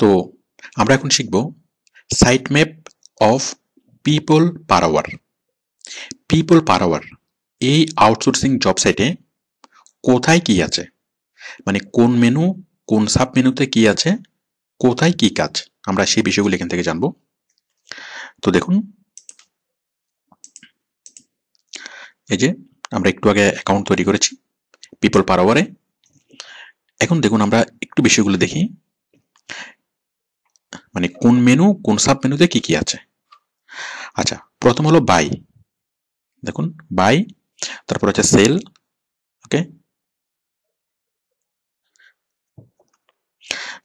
তো আমরা এখন শিখব site map of People Per Hour People Per Hour এই আউটসোর্সিং জব সাইটে কোথায় কি আছে মানে কোন মেনু কোন সাব মেনুতে কি আছে কোথায় কি কাজ আমরা সেই বিষয়গুলো এখান থেকে জানব তো দেখুন এই যে আমরা একটু আগে অ্যাকাউন্ট তৈরি করেছি পিপল পার আওয়ারে এখন দেখুন আমরা একটু বিষয়গুলো দেখি মানে কোন মেনু কোন সাব মেনুতে কি কি আছে আচ্ছা প্রথম হলো বাই দেখুন বাই তারপর আছে সেল ওকে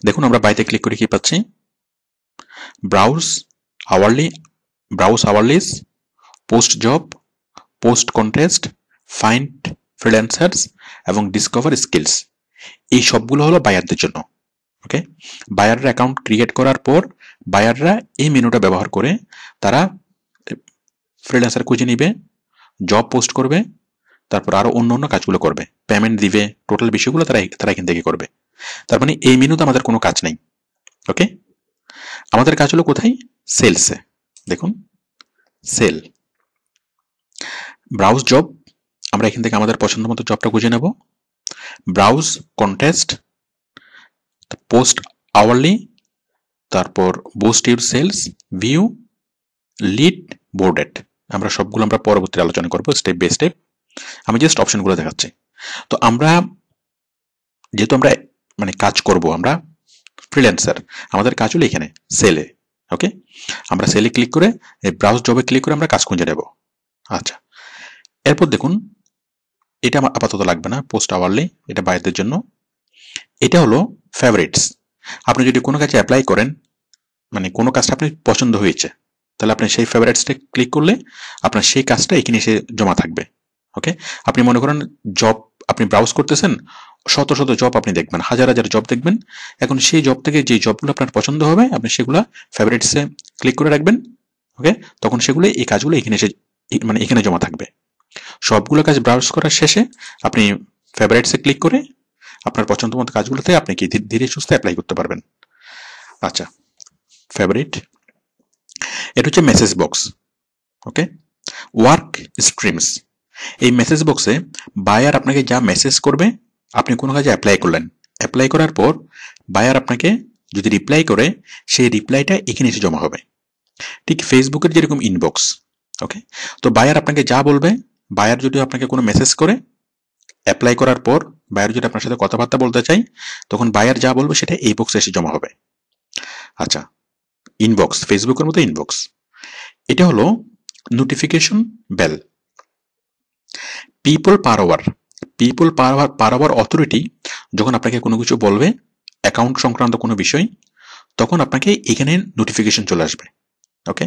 দেখুন আমরা বাইতে ক্লিক করে কি পাচ্ছি browse hourly browse hourlies post job post contest find freelancers এবং ডিসকভার স্কিলস এই সবগুলো হলো বায়ারদের জন্য ওকে বায়াররা অ্যাকাউন্ট ক্রিয়েট করার পর বায়াররা এই মেনুটা ব্যবহার করে তারা ফ্রিল্যান্সার খুঁজে নিবে জব পোস্ট করবে তারপর আরও অন্য অন্য কাজগুলো করবে পেমেন্ট দিবে টোটাল বিষয়গুলো তারা তারা এখান থেকে করবে তার মানে এই মেনুতে আমাদের কোনো কাজ নেই ওকে আমাদের কাজ হলো কোথায় সেলসে দেখুন সেল ব্রাউজ জব আমরা এখান থেকে আমাদের পছন্দ মতো জবটা খুঁজে নেব ব্রাউজ কন্টেস্ট পোস্ট আওয়ারলি তারপর boost your sales view leaderboard আমরা সবগুলো আমরা পরবর্তী আলোচনা করব স্টেপ বাই স্টেপ আমি জাস্ট অপশনগুলো দেখাচ্ছি তো আমরা যেহেতু আমরা মানে কাজ করব আমরা ফ্রিল্যান্সার আমাদের কাজ হলো এখানে সেলে ওকে আমরা সেলে ক্লিক করে এই ব্রাউজ জবে ক্লিক করে আমরা কাজ খুঁজে নেব আচ্ছা এরপর দেখুন এটা আমার আপাতত লাগবে না পোস্ট আওয়ারলি এটা বাইরেদের জন্য এটা হলো ফেভারিটস আপনি যদি কোনো কাজে অ্যাপ্লাই করেন মানে কোনো কাজটা আপনি পছন্দ হয়েছে তাহলে আপনি সেই ফেভারিটসটা ক্লিক করলে আপনার সেই কাজটা এখানে এসে জমা থাকবে ওকে আপনি মনে করেন জব আপনি ব্রাউজ করতেছেন শত শত জব আপনি দেখবেন হাজার হাজার জব দেখবেন এখন সেই জব থেকে যে জবগুলো আপনার পছন্দ হবে আপনি সেগুলো ফেভারিটসে ক্লিক করে রাখবেন ওকে তখন সেগুলো এই কাজগুলো এখানে এসে মানে এখানে জমা থাকবে সবগুলো কাজ ব্রাউজ করার শেষে আপনি ফেভারিটসে ক্লিক করে আপনার পছন্দ মতো কাজগুলোতে আপনি কি ধীরে সুস্থে অ্যাপ্লাই করতে পারবেন আচ্ছা ফেভারিট এটা হচ্ছে message box okay work streams এই মেসেজ বক্সে বায়ার আপনাকে যা মেসেজ করবে আপনি কোনো কাজে অ্যাপ্লাই করলেন অ্যাপ্লাই করার পর বায়ার আপনাকে যদি রিপ্লাই করে সেই রিপ্লাইটা এখানে এসে জমা হবে ঠিক ফেসবুকের যেরকম ইনবক্স ওকে তো বায়ার আপনাকে যা বলবে বায়ার যদি আপনাকে কোনো মেসেজ করে অ্যাপ্লাই করার পর বায়ার যদি আপনার সাথে কথাবার্তা বলতে চাই তখন বায়ার যা বলবে সেটা এই বক্সে এসে জমা হবে আচ্ছা ইনবক্স ফেসবুকের মতো ইনবক্স এটা হলো notification bell People Per Hour People Per Hour per hour authority যখন আপনাকে কোনো কিছু বলবে অ্যাকাউন্ট সংক্রান্ত কোনো বিষয় তখন আপনাকে এখানে নোটিফিকেশন চলে আসবে ওকে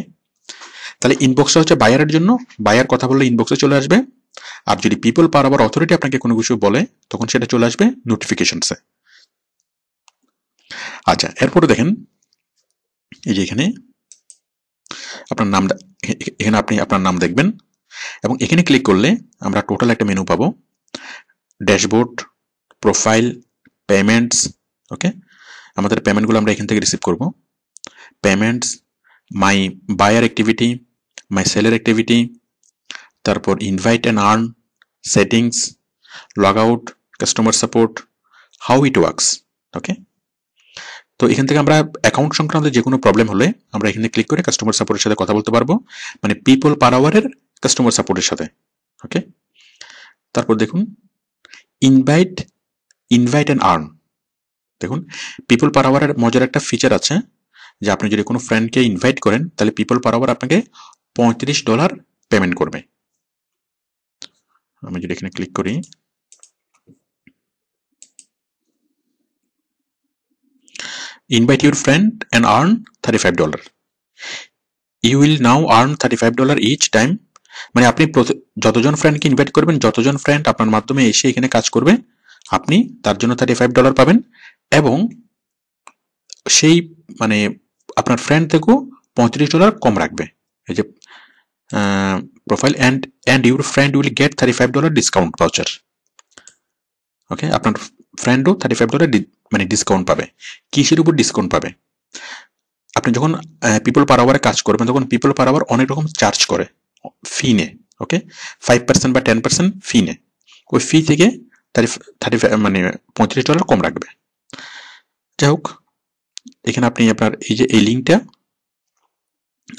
তাহলে ইনবক্সটা হচ্ছে বায়ারের জন্য বায়ার কথা বললে ইনবক্সে চলে আসবে আর যদি পিপল পার আবার অথরিটি আপনাকে কোনো কিছু বলে তখন সেটা চলে আসবে নোটিফিকেশনসে আচ্ছা এরপরে দেখেন এই যে এখানে আপনার নাম এখানে আপনি আপনার নাম দেখবেন এবং এখানে ক্লিক করলে আমরা টোটাল একটা মেনু পাবো ড্যাশবোর্ড প্রোফাইল পেমেন্টস ওকে আমাদের পেমেন্টগুলো আমরা এখান থেকে রিসিভ করব payments my buyer activity my সেলের অ্যাক্টিভিটি তারপর invite and earn settings log out customer support how it works okay তো এখান থেকে আমরা অ্যাকাউন্ট সংক্রান্ত যে কোনো প্রবলেম হলে আমরা এখানে ক্লিক করে কাস্টমার সাপোর্টের সাথে কথা বলতে পারবো মানে পিপল পার আওয়ারের কাস্টমার সাপোর্টের সাথে ওকে তারপর দেখুন ইনভাইট ইনভাইট অ্যান্ড আর্ন দেখুন পিপল পার আওয়ারের মজার একটা ফিচার আছে যে আপনি যদি কোনো ফ্রেন্ডকে ইনভাইট করেন তাহলে পিপল পার আওয়ার আপনাকে পঁয়ত্রিশ ডলার পেমেন্ট করবে আমি যদি এখানে ক্লিক করি invite friend and earn thirty five dollar you will now earn thirty five dollar each time মানে আপনি যতজন ফ্রেন্ডকে ইনভাইট করবেন যতজন ফ্রেন্ড আপনার মাধ্যমে এসে এখানে কাজ করবে আপনি তার জন্য থার্টি ফাইভ ডলার পাবেন এবং সেই মানে আপনার ফ্রেন্ড থেকেও পঁয়ত্রিশ ডলার কম রাখবে এই যে uh, and and and friend friend get thirty five dollar discount voucher okay আপনার ফ্রেন্ডও থার্টি ফাইভ ডলার মানে ডিসকাউন্ট পাবে কিসের উপর ডিসকাউন্ট পাবে আপনি যখন পিপল পার আওয়ারে কাজ করবেন তখন পিপল পার আওয়ার অনেক রকম চার্জ করে ফি নে ওকে ফাইভ পার্সেন্ট বা টেন পার্সেন্ট ফি নে ওই ফি থেকে থার্টি থার্টি ফাইভ মানে পঁয়ত্রিশ ডলার কম রাখবে যাই হোক এখানে আপনি আপনার এই যে এই লিঙ্কটা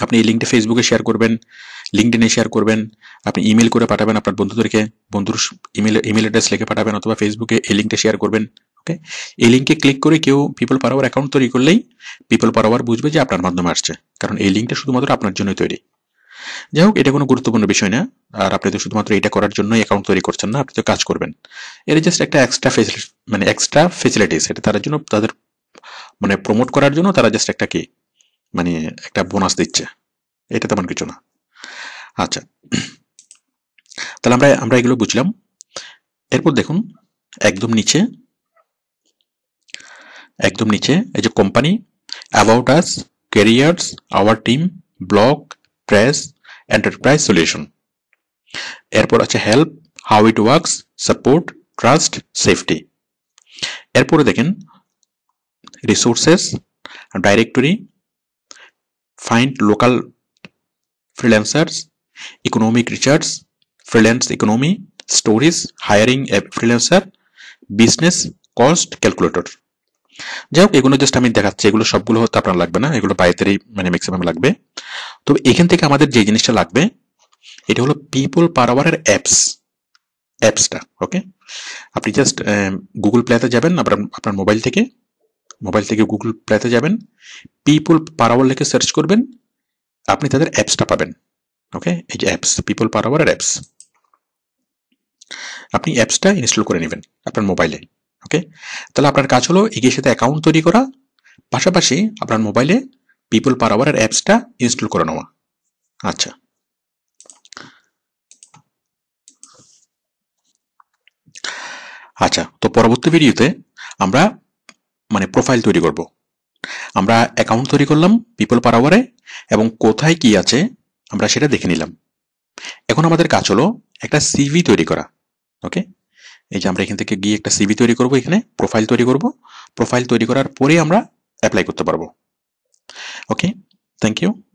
আপনি এই লিঙ্কটা ফেসবুকে শেয়ার করবেন লিঙ্কডিনে শেয়ার করবেন আপনি ইমেল করে পাঠাবেন আপনার বন্ধুদেরকে বন্ধুর ইমেল ইমেল অ্যাড্রেস লিখে পাঠাবেন অথবা ফেসবুকে এই লিঙ্কটা শেয়ার করবেন ওকে এই লিঙ্কে ক্লিক করে কেউ পিপল পার আওয়ার অ্যাকাউন্ট তৈরি করলেই পিপল পার আওয়ার বুঝবে যে আপনার মাধ্যমে আসছে কারণ এই লিঙ্কটা শুধুমাত্র আপনার জন্যই তৈরি যাই হোক এটা কোনো গুরুত্বপূর্ণ বিষয় না আর আপনি তো শুধুমাত্র এটা করার জন্যই অ্যাকাউন্ট তৈরি করছেন না আপনি তো কাজ করবেন মানে এটা জাস্ট একটা এক্সট্রা ফেসিলিটি মানে এক্সট্রা ফেসিলিটিস এটা তার জন্য তাদের মানে প্রমোট করার জন্য তারা জাস্ট একটা কি মানে একটা বোনাস দিচ্ছে এটা তেমন কিছু না আচ্ছা তাহলে আমরা আমরা এগুলো বুঝলাম এরপর দেখুন একদম নিচে একদম নিচে এই যে company about us careers our team blog press enterprise solution এরপর আছে help how it works support trust safety এরপরে দেখেন resources directory find local freelancers economic research freelance economy stories hiring a freelancer business cost calculator যাই হোক এগুলো just আমি দেখাচ্ছি এগুলো সবগুলো হতে আপনার লাগবে না এগুলো বাইরেতেই মানে ম্যাক্সিমাম লাগবে তবে এখান থেকে আমাদের যে জিনিসটা লাগবে এটা হলো পিপল পার আওয়ারের অ্যাপস অ্যাপসটা ওকে আপনি জাস্ট গুগল প্লেতে যাবেন আপনার আপনার মোবাইল থেকে মোবাইল থেকে গুগল প্লেতে যাবেন পিপুল পারাওয়ার লিখে সার্চ করবেন আপনি তাদের অ্যাপসটা পাবেন ওকে এই যে অ্যাপস পিপল পারাওয়ার আর অ্যাপস আপনি অ্যাপসটা ইনস্টল করে নেবেন আপনার মোবাইলে ওকে তাহলে আপনার কাজ হলো এগিয়ে সাথে অ্যাকাউন্ট তৈরি করা পাশাপাশি আপনার মোবাইলে পিপল পারাওয়ার আর অ্যাপসটা ইনস্টল করে নেওয়া আচ্ছা আচ্ছা তো পরবর্তী ভিডিওতে আমরা প্রোফাইল তৈরি করব আমরা অ্যাকাউন্ট তৈরি করলাম পিপল পার আওয়ারে এবং কোথায় কি আছে আমরা সেটা দেখে নিলাম এখন আমাদের কাজ হলো একটা সিভি তৈরি করা ওকে এই যে আমরা এখান থেকে গিয়ে একটা সিভি তৈরি করব এখানে প্রোফাইল তৈরি করব প্রোফাইল তৈরি করার পরে আমরা অ্যাপ্লাই করতে পারবো ওকে থ্যাংক ইউ